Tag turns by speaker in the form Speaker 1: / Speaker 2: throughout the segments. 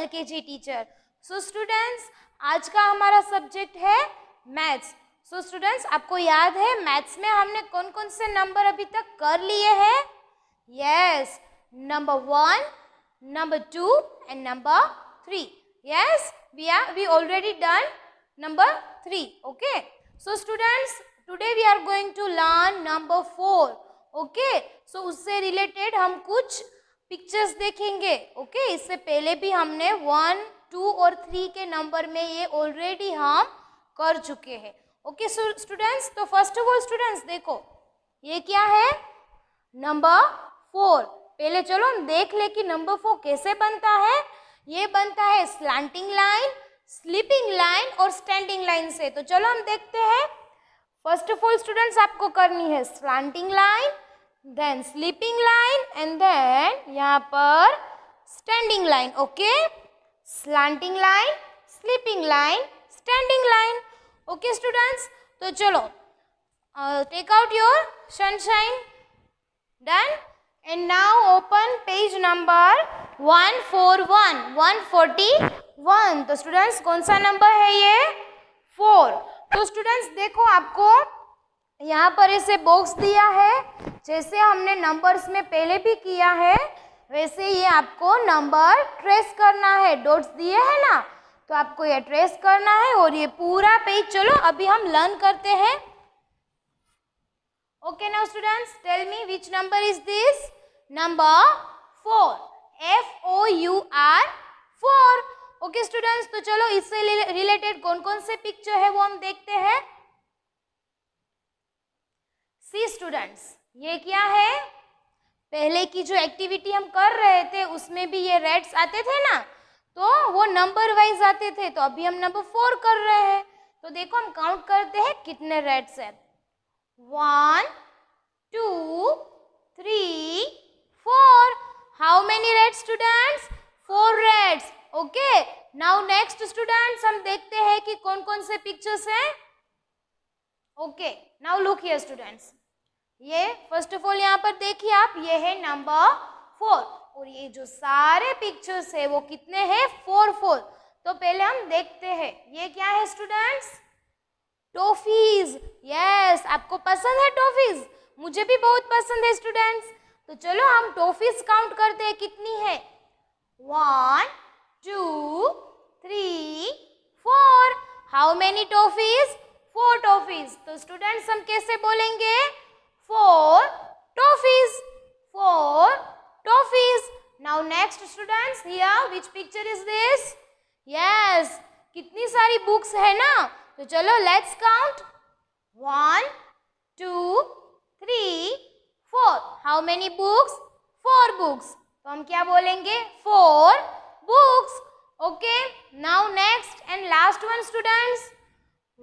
Speaker 1: LKG teacher so students आज का हमारा सब्जेक्ट है मैथ्स सो स्टूडेंट्स आपको याद है मैथ्स में हमने कौन कौन से नंबर अभी तक कर लिए हैं yes number one number two and number three yes we are we already done number three okay so students today we are going to learn number four okay so उससे रिलेटेड हम कुछ pictures देखेंगे okay इससे पहले भी हमने one two और three के नंबर में ये ऑलरेडी हम कर चुके हैं ओके स्टूडेंट्स तो फर्स्ट ऑफ ऑल स्टूडेंट्स देखो ये क्या है नंबर फोर पहले चलो हम देख ले कि नंबर फोर कैसे बनता है ये बनता है स्लैंटिंग लाइन स्लीपिंग लाइन और स्टैंडिंग लाइन से तो चलो हम देखते हैं फर्स्ट ऑफ ऑल स्टूडेंट्स आपको करनी है slanting line then sleeping line and then यहाँ पर standing line okay slanting line sleeping line standing line okay students तो चलो take out your sunshine done and now open page number one four one one forty one तो students कौन सा number है ये four तो स्टूडेंट्स देखो आपको यहाँ पर इसे बॉक्स दिया है जैसे हमने नंबर्स में पहले भी किया है वैसे ये आपको नंबर ट्रेस करना है डॉट्स दिए हैं ना तो आपको ये ट्रेस करना है और ये पूरा पेज चलो अभी हम लर्न करते हैं okay now students tell me which number is this number four F O U R four okay students तो चलो इससे रिलेटेड कौन कौन से पिक्चर है वो हम देखते हैं स्टूडेंट्स ये क्या है पहले की जो एक्टिविटी हम कर रहे थे उसमें भी ये रेड्स आते थे ना तो वो नंबर वाइज आते थे तो अभी हम नंबर फोर कर रहे हैं तो देखो हम काउंट करते हैं कितने रेड्स हैं one two three four how many red students four reds okay now next students हम देखते हैं कि कौन कौन से पिक्चर्स हैं okay now look here students ये फर्स्ट ऑफ ऑल यहाँ पर देखिए आप ये है नंबर फोर और ये जो सारे पिक्चर्स है वो कितने हैं फोर फोर तो पहले हम देखते हैं ये क्या है स्टूडेंट्स टॉफीज यस आपको पसंद है टॉफीज मुझे भी बहुत पसंद है स्टूडेंट्स तो चलो हम टॉफीज काउंट करते हैं कितनी है one two three four how many toffees four toffees तो स्टूडेंट्स हम कैसे बोलेंगे four toffees. Four toffees. Now next students here which picture is this? Yes. कितनी सारी books है ना? तो चलो let's count. One, two, three, four. How many books? Four books. तो हम क्या बोलेंगे? Four books okay now next and last one students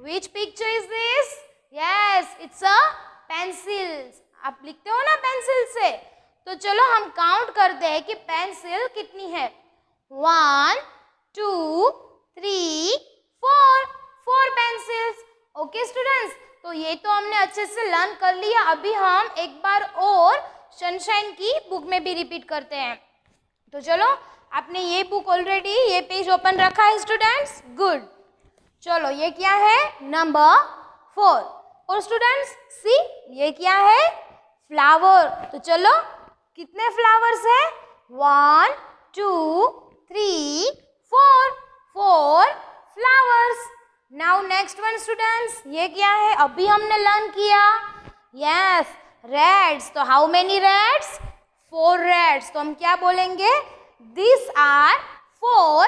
Speaker 1: which picture is this yes it's a pencils आप लिखते हो ना पेंसिल से तो चलो हम काउंट करते हैं कि पेंसिल कितनी है one two three four four pencils okay students तो ये तो हमने अच्छे से लर्न कर लिया अभी हम एक बार और सनशाइन की बुक में भी रिपीट करते हैं तो चलो आपने ये बुक ऑलरेडी ये पेज ओपन रखा है स्टूडेंट्स गुड चलो ये क्या है नंबर फोर और स्टूडेंट्स सी ये क्या है फ्लावर तो चलो कितने फ्लावर्स है one two three four four flowers now next one students ये क्या है अभी हमने लर्न किया यस रेड्स तो how many reds four reds तो हम क्या बोलेंगे this are four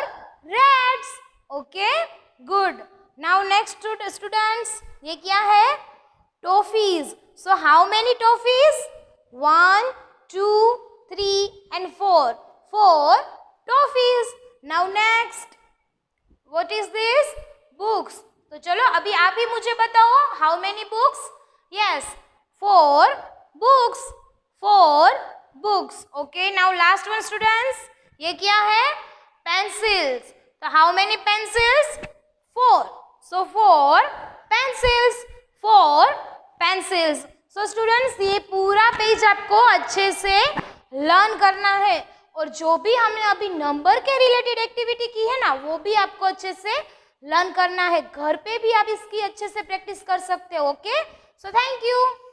Speaker 1: reds okay good now next students ये क्या है toffees. So, how many toffees? One, two, three, and 4. 4 toffees. Now, next. What is this? Books. So, chalo, abhi aap hi mujhe batao. How many books? Yes. 4 books. 4 books. Okay. Now, last one students. Ye kya hai? Pencils. So, how many pencils? 4. So, 4 Pencils. Four pencils so students ये पूरा page आपको अच्छे से learn करना है और जो भी हमने अभी नंबर के रिलेटेड एक्टिविटी की है ना वो भी आपको अच्छे से लर्न करना है घर पे भी आप इसकी अच्छे से प्रैक्टिस कर सकते हो ओके सो थैंक यू